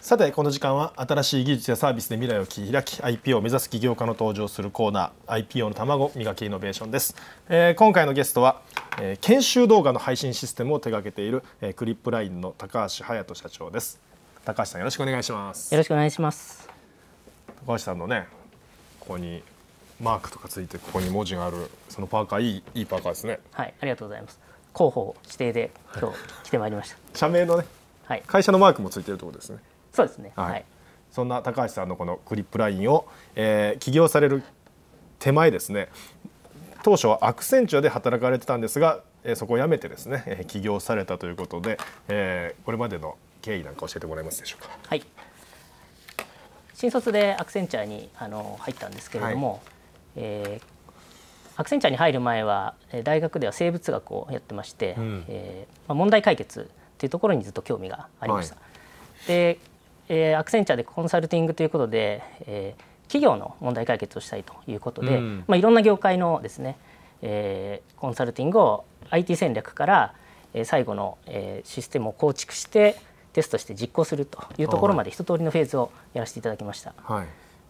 さてこの時間は新しい技術やサービスで未来を切り開き IPO を目指す起業家の登場するコーナー IPO の卵磨きイノベーションです、えー、今回のゲストは、えー、研修動画の配信システムを手掛けている、えー、クリップラインの高橋隼人社長です高橋さんよろしくお願いしますよろしくお願いします高橋さんのねここにマークとかついてここに文字があるそのパーカーいいいいパーカーですねはいありがとうございます広報指定で今日来てまいりました 社名のね、はい、会社のマークもついてるところですねそうですね、はい、そんな高橋さんのこのクリップラインを、えー、起業される手前ですね当初はアクセンチュアで働かれてたんですが、えー、そこを辞めてですね、えー、起業されたということで、えー、これまでの経緯なんか教えてもらえますでしょうか。はい新卒でアクセンチャーにあの入ったんですけれども、はい、えー、アクセンチャーに入る前は大学では生物学をやってまして、うん、えー、まあ、問題解決というところにずっと興味がありました。はい、でえー、アクセンチャーでコンサルティングということで、えー、企業の問題解決をしたいということで、うん、まあ、いろんな業界のですね、えー、コンサルティングを IT 戦略から、えー、最後の、えー、システムを構築してテストして実行するというところまで一通りのフェーズをやらせていただきました。は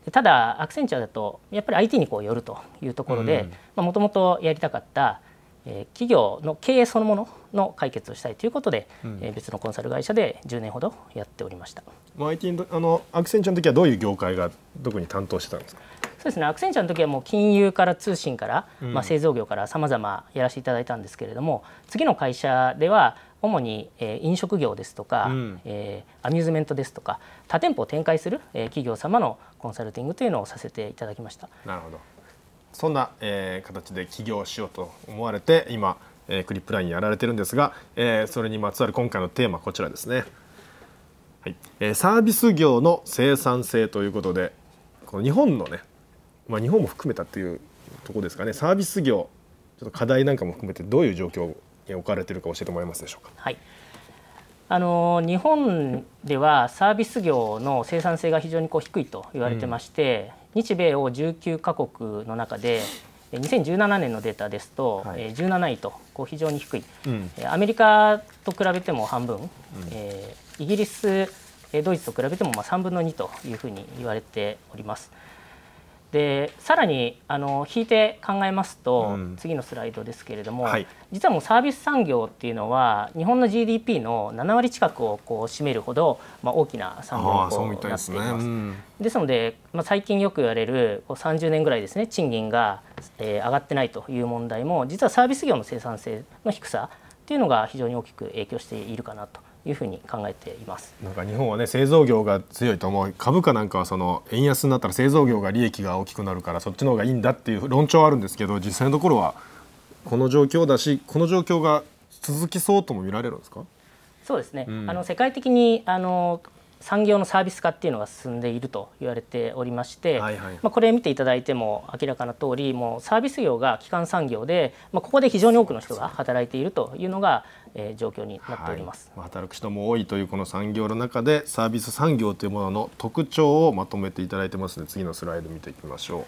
い、ただアクセンチャーだとやっぱり IT にこう寄るというところでもともとやりたかったえ企業の経営そのものの解決をしたいということで、え、うん、別のコンサル会社で10年ほどやっておりました。IT のあのアクセンチャーの時はどういう業界が特に担当してたんですか。そうですね。アクセンチャーの時はもう金融から通信から、うん、まあ製造業からさまざまやらせていただいたんですけれども、次の会社では主に、え飲食業ですとか、うん、えー、アミューズメントですとか多店舗を展開する、え企業様のコンサルティングというのをさせていただきました。なるほど。そんな、えー、形で起業しようと思われて今、えー、クリップラインやられてるんですが、えー、それにまつわる今回のテーマこちらですね、はいえー、サービス業の生産性ということでこの日本のね、まあ、日本も含めたっていうとこですかねサービス業ちょっと課題なんかも含めてどういう状況に置かれてるか教えてもらえますでしょうか。はいあの日本ではサービス業の生産性が非常にこう低いと言われてまして、日米欧19か国の中で2017年のデータですと、はい、17位とこう非常に低い、うん、アメリカと比べても半分、うん、えー、イギリス、ドイツと比べてもまあ3分の2というふうに言われております。でさらにあの引いて考えますと、うん、次のスライドですけれども、はい、実はもうサービス産業っていうのは日本の GDP の7割近くをこう占めるほど、まあ、大きな産業になっています。ですねうん、ですので、まあ、最近よく言われるこう30年ぐらいですね賃金が、えー、上がってないという問題も実はサービス業の生産性の低さっていうのが非常に大きく影響しているかなというふうに考えていますなんか日本はね製造業が強いと思う株価なんかはその円安になったら製造業が利益が大きくなるからそっちの方がいいんだっていう論調あるんですけど実際のところはこの状況だしこの状況が続きそうとも見られるんですかそうですね、うん、あの世界的にあの産業のサービス化っていうのが進んでいると言われておりまして、はいはい、まあ、これ見ていただいても明らかな通りもうサービス業が基幹産業で、まあ、ここで非常に多くの人が働いているというのがえー、状況になっております、はい、働く人も多いというこの産業の中でサービス産業というものの特徴をまとめていただいてますので次のスライド見ていきましょう。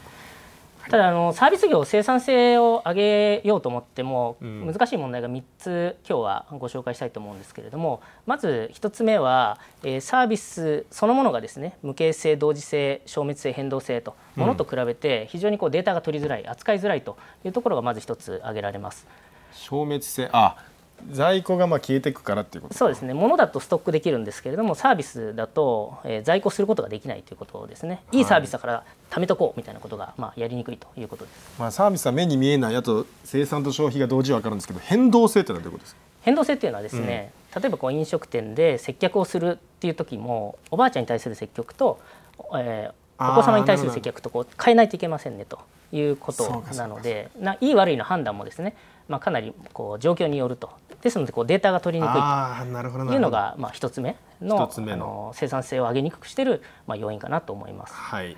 ただあのサービス業生産性を上げようと思っても難しい問題が3つ今日はご紹介したいと思うんですけれどもまず1つ目はサービスそのものがですね無形性同時性消滅性変動性とものと比べて非常にこうデータが取りづらい扱いづらいというところがまず1つ挙げられます。消滅性あ在庫がまあ消えていくからっていうことそうですね物だとストックできるんですけれどもサービスだと、えー、在庫することができないということですね、い、いサービスだから貯めとこうみたいなことが、まあ、やりにくいということです、まあ、サービスは目に見えないあと生産と消費が同時は分かるんですけど変動性ってのはどういうことですか変動性っていうのはですね、うん、例えばこう飲食店で接客をするっていう時もおばあちゃんに対する接客と、えー、お子様に対する接客とこう変えないといけませんねということなのでないい悪いの判断もですね、まあ、かなりこう状況によるとですのでこうデータが取りにくいというのがまあ一つ目のつ目の生産性を上げにくくしているまあ要因かなと思います。はい、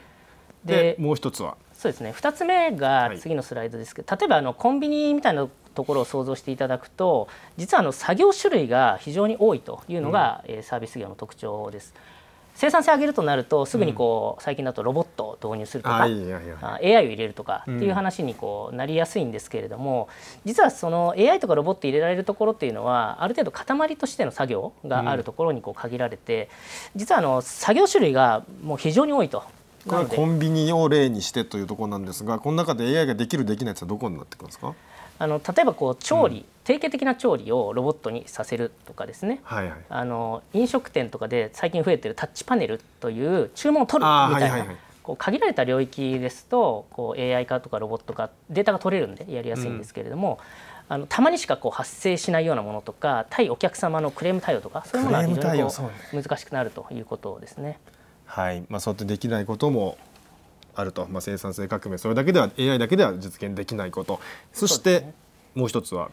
でもう一つはそうですね2つ目が次のスライドですけど、はい、例えばあのコンビニみたいなところを想像していただくと実はあの作業種類が非常に多いというのが、うん、サービス業の特徴です。生産性上げるとなるとすぐにこう、うん、最近だとロボットを導入するとかいやいや AI を入れるとかっていう話にこうなりやすいんですけれども、うん、実はその AI とかロボット入れられるところっていうのはある程度塊としての作業があるところにこう限られて、うん、実はあの作業種類がもう非常に多いと。コンビニを例にしてというところなんですがこの中で AI ができるできないってどこになってくるんですかあの例えばこう調理、うん、定型的な調理をロボットにさせるとかですね、はいはい、あの飲食店とかで最近増えてるタッチパネルという注文を取るみたいな。こう限られた領域ですとこう AI 化とかロボット化データが取れるんでやりやすいんですけれども、うん、あのたまにしかこう発生しないようなものとか対お客様のクレーム対応とかそういうものが非常にこう難しくなるということですね。はいまあ、そうやってできないこともあると、まあ、生産性革命それだけでは AI だけでは実現できないことそして、もう一つは。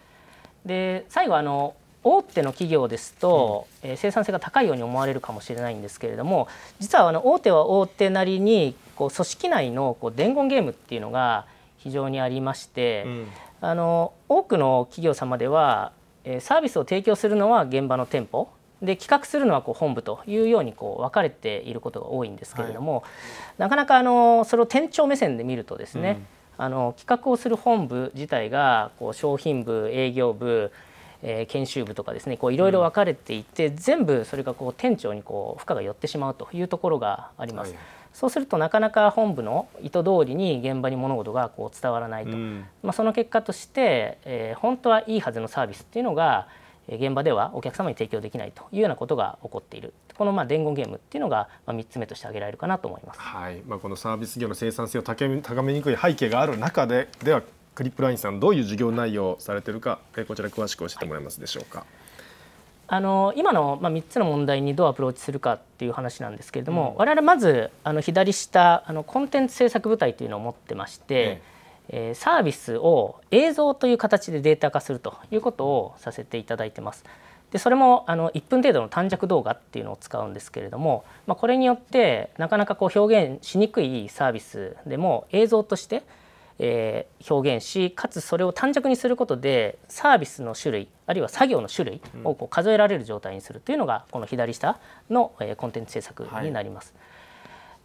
で最後あの大手の企業ですと、うん、えー、生産性が高いように思われるかもしれないんですけれども実はあの大手は大手なりにこう組織内のこう伝言ゲームっていうのが非常にありまして、うん、あの多くの企業様では、えー、サービスを提供するのは現場の店舗で企画するのはこう本部というようにこう分かれていることが多いんですけれども、はい、なかなかあのそれを店長目線で見るとですね、うん、あの企画をする本部自体がこう商品部営業部えー、研修部とかですねいろいろ分かれていて、うん、全部それがこう店長にこう負荷が寄ってしまうというところがあります。はい、そうするとなかなか本部の意図通りに現場に物事がこう伝わらないと、うん、まあ、その結果として、えー、本当はいいはずのサービスっていうのが現場ではお客様に提供できないというようなことが起こっているこのまあ伝言ゲームっていうのが三つ目として挙げられるかなと思います、はいまあ、このサービス業の生産性を高めにくい背景がある中でではクリップラインさんどういう事業内容をされているかこちら詳しく教えてもらえますでしょうか。はい、あの今の、まあ、三つの問題にどうアプローチするかっていう話なんですけれども、うん、我々まずあの左下あのコンテンツ制作部隊というのを持ってまして、うんえサービスを映像という形でデータ化するということをさせていただいてます。でそれもあの1分程度の短尺動画っていうのを使うんですけれども、まあ、これによってなかなかこう表現しにくいサービスでも映像として、えー、表現しかつそれを短尺にすることでサービスの種類あるいは作業の種類をこう数えられる状態にするというのがこの左下の、えー、コンテンツ制作になります。は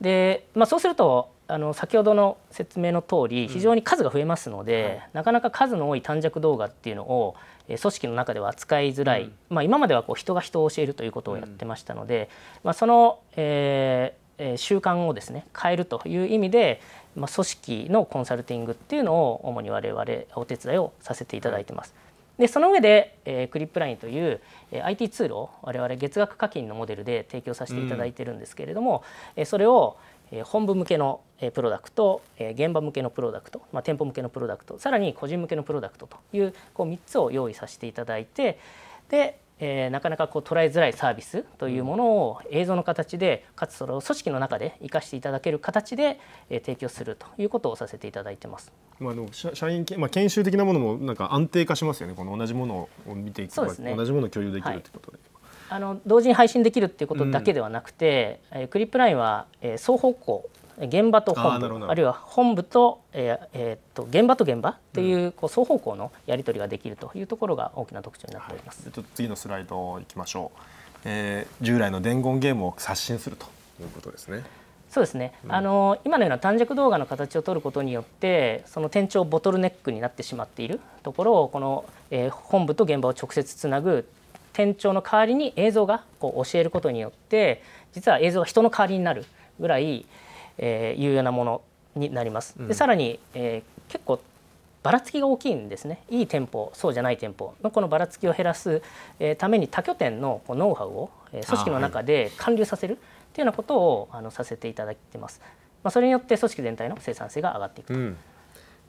い、でまあ、そうするとあの先ほどの説明の通り非常に数が増えますので、うん、なかなか数の多い短尺動画っていうのを組織の中では扱いづらい、うん、まあ、今まではこう人が人を教えるということをやってましたので、まあ、その、えー、習慣をですね変えるという意味で、まあ、組織のコンサルティングっていうのを主に我々お手伝いをさせていただいてます。でその上で、えー、クリップラインという、えー、IT ツールを我々月額課金のモデルで提供させていただいてるんですけれども、え、うん、それを、本部向けのプロダクト現場向けのプロダクト、まあ、店舗向けのプロダクトさらに個人向けのプロダクトというこう3つを用意させていただいてで、えなかなかこう捉えづらいサービスというものを映像の形でかつそれを組織の中で生かしていただける形で、え提供するということをさせていただいてます。まあ、で社員、まあ、研修的なものもなんか安定化しますよねこの同じものを見ていくと、ね、同じものを共有できるということで。はいあの同時に配信できるっていうことだけではなくて、うん、クリップラインは、えー、双方向現場と本部あるいは本部と,、えーえー、っと現場と現場っていう,、こう双方向のやり取りができるというところが大きな特徴になっております、はい、次のスライドいきましょう、えー、従来の伝言ゲームを刷新するということですね。そうですね、うん、あの今のような短尺動画の形を取ることによってその転調ボトルネックになってしまっているところをこの、えー、本部と現場を直接つなぐ店長の代わりに映像がこう教えることによって実は映像が人の代わりになるぐらい、えー、有用なものになります。でさらに、えー、結構ばらつきが大きいんですねいい店舗そうじゃない店舗のこのばらつきを減らすために他拠点のノウハウを組織の中で還流させるっていうようなことをあのさせていただいてます、まあ、それによって組織全体の生産性が上がっていくというよ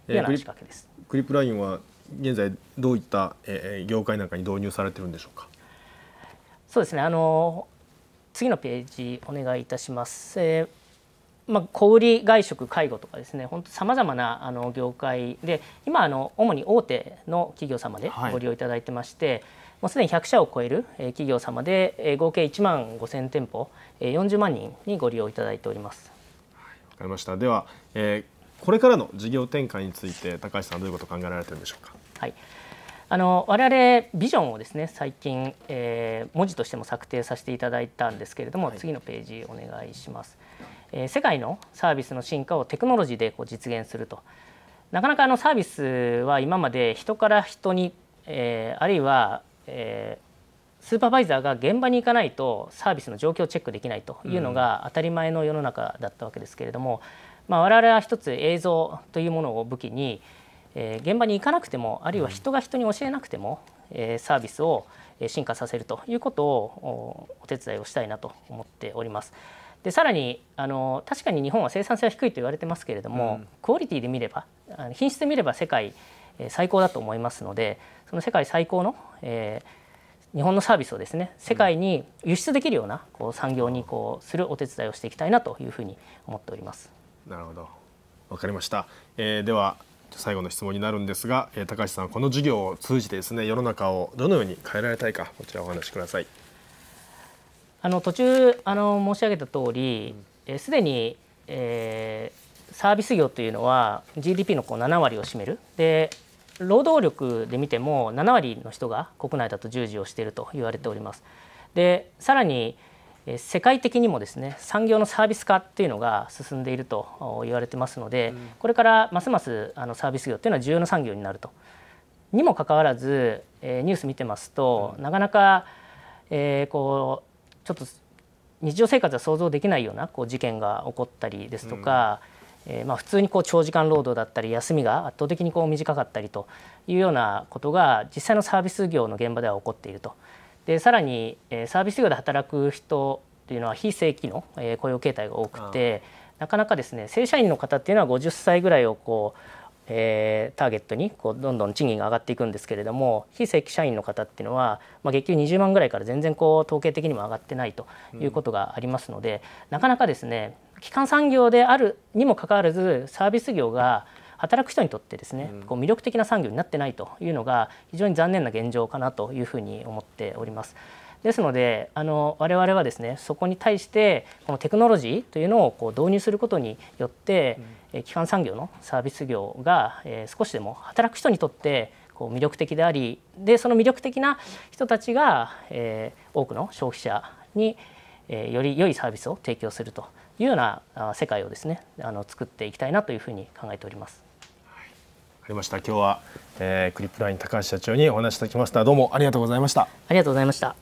うな仕掛けです、クリップラインは現在どういった業界なんかに導入されてるんでしょうかそうですねあの次のページお願いいたします。えーまあ、小売外食介護とかですね本当さまざまなあの業界で今あの主に大手の企業様でご利用いただいてまして、はい、もうすでに100社を超える企業様で合計1万5000店舗40万人にご利用いただいております。わ、はい、かりましたでは、えー、これからの事業展開について高橋さんどういうことを考えられてるんでしょうか。はいあの我々ビジョンをですね最近、えー、文字としても策定させていただいたんですけれども、はい、次のページお願いします、えー、世界のサービスの進化をテクノロジーでこう実現するとなかなかあのサービスは今まで人から人に、えー、あるいは、えスーパーバイザーが現場に行かないとサービスの状況をチェックできないというのが当たり前の世の中だったわけですけれども、うん、まあ、我々は一つ映像というものを武器にえ現場に行かなくてもあるいは人が人に教えなくても、えサービスを進化させるということをお手伝いをしたいなと思っております。でさらにあの確かに日本は生産性は低いと言われてますけれども、うん、クオリティで見れば品質で見れば世界最高だと思いますのでその世界最高の、えー、日本のサービスをですね世界に輸出できるようなこう産業にこうするお手伝いをしていきたいなというふうに思っております。なるほどわかりました、えー、では最後の質問になるんですが、えー、高橋さんこの授業を通じてですね世の中をどのように変えられたいかこちらお話しください。あの途中あの申し上げた通りすで、えー、に、えー、サービス業というのは GDP のこう7割を占めるで労働力で見ても7割の人が国内だと従事をしていると言われております。でさらに世界的にもですね産業のサービス化っていうのが進んでいると言われてますので、うん、これからますますあのサービス業っていうのは重要な産業になると。にもかかわらず、えー、ニュース見てますと、うん、なかなか、えー、こうちょっと日常生活は想像できないようなこう事件が起こったりですとか、うん、えー、まあ、普通にこう長時間労働だったり休みが圧倒的にこう短かったりというようなことが実際のサービス業の現場では起こっていると。でさらにサービス業で働く人というのは非正規の雇用形態が多くてなかなかですね正社員の方っていうのは50歳ぐらいをこう、えー、ターゲットにこうどんどん賃金が上がっていくんですけれども非正規社員の方っていうのは、まあ、月給20万ぐらいから全然こう統計的にも上がってないということがありますので、うん、なかなかですね基幹産業であるにもかかわらずサービス業が、うん働く人にとってですね、こう魅力的な産業になってないというのが非常に残念な現状かなというふうに思っております。ですのであの我々はですねそこに対してこのテクノロジーというのをこう導入することによって、うん、基幹産業のサービス業が、えー、少しでも働く人にとってこう魅力的でありでその魅力的な人たちが、えー、多くの消費者に、えー、より良いサービスを提供するというような世界をですねあの作っていきたいなというふうに考えております。かりました今日は、えー、クリップライン高橋社長にお話いただきましたどうもありがとうございましたありがとうございました